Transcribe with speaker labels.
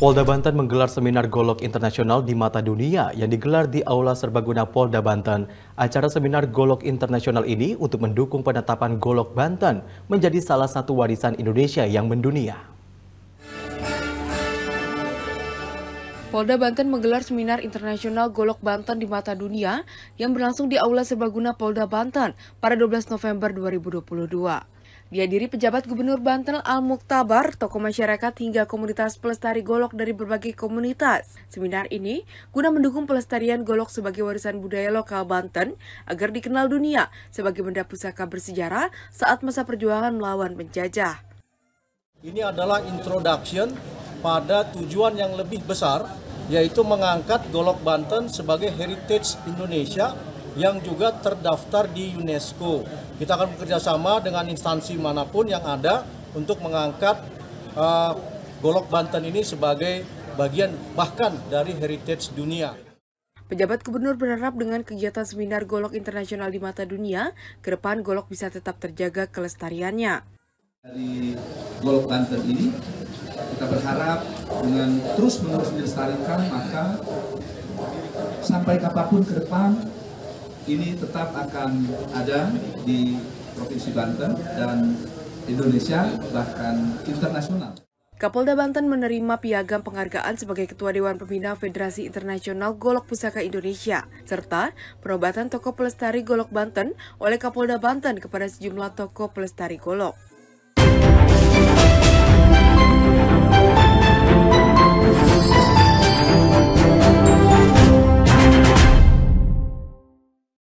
Speaker 1: Polda Banten menggelar seminar Golok Internasional di Mata Dunia yang digelar di Aula Serbaguna Polda Banten. Acara seminar Golok Internasional ini untuk mendukung penetapan Golok Banten menjadi salah satu warisan Indonesia yang mendunia.
Speaker 2: Polda Banten menggelar seminar internasional Golok Banten di Mata Dunia yang berlangsung di Aula Serbaguna Polda Banten pada 12 November 2022. Dihadiri pejabat Gubernur Banten Al Muktabar, tokoh masyarakat hingga komunitas pelestari golok dari berbagai komunitas. Seminar ini guna mendukung pelestarian golok sebagai warisan budaya lokal Banten agar dikenal dunia sebagai benda pusaka bersejarah saat masa perjuangan melawan penjajah.
Speaker 1: Ini adalah introduction pada tujuan yang lebih besar yaitu mengangkat golok Banten sebagai heritage Indonesia yang juga terdaftar di UNESCO. Kita akan bekerja sama dengan instansi manapun yang ada untuk mengangkat uh, Golok Banten ini sebagai bagian bahkan dari heritage dunia.
Speaker 2: Pejabat gubernur berharap dengan kegiatan seminar Golok Internasional di mata dunia, ke depan Golok bisa tetap terjaga kelestariannya.
Speaker 3: Dari Golok Banten ini, kita berharap dengan terus-menerus dilestarikan, maka sampai kapanpun ke depan ini tetap akan ada di Provinsi Banten dan Indonesia bahkan internasional.
Speaker 2: Kapolda Banten menerima piagam penghargaan sebagai Ketua Dewan Pembina Federasi Internasional Golok Pusaka Indonesia, serta perobatan toko pelestari Golok Banten oleh Kapolda Banten kepada sejumlah toko pelestari Golok.